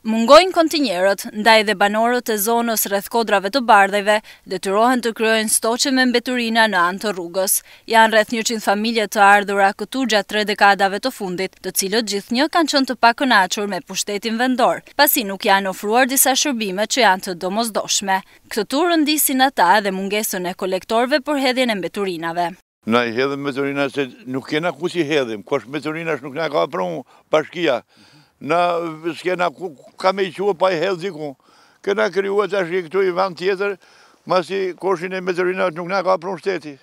Mungojnë kontinjerët, ndaj dhe banorët e zonës rreth kodrave të bardheve, detyrohen të kryojnë stoqe me mbeturina në anë të rrugës. Janë rreth 100 familje të ardhura këtu gjatë tre dekadave të fundit, të cilët gjithë një kanë qënë të pakënachur me pushtetin vendor, pasi nuk janë ofruar disa shërbime që janë të domozdoshme. Këtu rëndisin ata dhe mungesën e kolektorve për hedhjen e mbeturinave. Na i hedhëm mbeturina se nuk kena ku si hedhëm, kosh mbeturina nuk nga ka prunë bashkia, mhm në skena ku kam i qua pa i helë Këna kryua të ashtë i këtu i vanë tjetër, masi koshin e mezerina nuk nga ka prun shteti.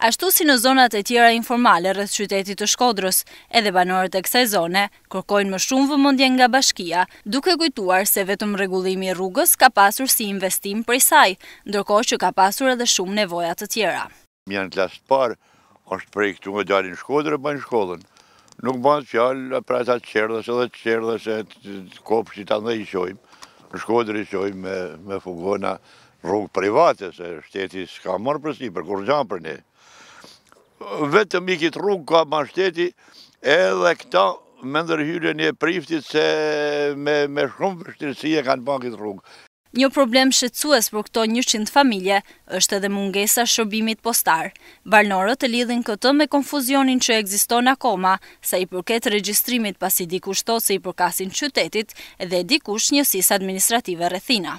Ashtu si në zonat e tjera informale rrës qytetit të Shkodrës, edhe banorët e kësaj zone kërkojnë më shumë vëmëndje nga bashkia, duke kujtuar se vetëm regullimi rrugës ka pasur si investim për i saj, ndërko që ka pasur edhe shumë nevojat të tjera. Mjanë të lastë parë, është prej këtu nga dalin Shkodrë e shkollën nuk bëndë qëllë pra të qërdhës edhe qërdhës e kopë që të ndë i qojmë, në shkodër i qojmë me fugona rrugë private, se shteti s'ka mërë për si, për kur gjanë për ne. Vetëm i kitë rrugë ka ma shteti, edhe këta me ndërhyrën e priftit se me shumë vështirësia kanë kitë rrugë. Një problem shetsues për këto 100 familje është edhe mungesa shërbimit postar. Barnorët e lidhin këtë me konfuzionin që egziston akoma, sa i përket registrimit pasi dikush to se i përkasin qytetit dhe dikush njësis administrative rethina.